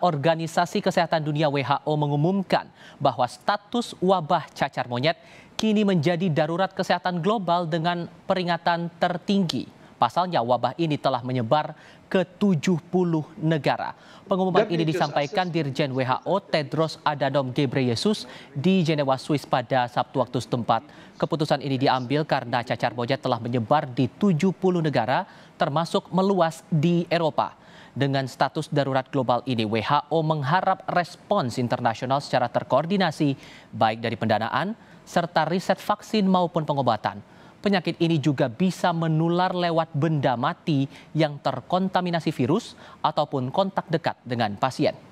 Organisasi Kesehatan Dunia WHO mengumumkan bahwa status wabah cacar monyet kini menjadi darurat kesehatan global dengan peringatan tertinggi. Pasalnya wabah ini telah menyebar ke 70 negara. Pengumuman ini disampaikan Dirjen WHO Tedros Adhanom Ghebreyesus di Jenewa, Swiss pada Sabtu waktu setempat. Keputusan ini diambil karena cacar monyet telah menyebar di 70 negara termasuk meluas di Eropa. Dengan status darurat global ini, WHO mengharap respons internasional secara terkoordinasi, baik dari pendanaan serta riset vaksin maupun pengobatan. Penyakit ini juga bisa menular lewat benda mati yang terkontaminasi virus ataupun kontak dekat dengan pasien.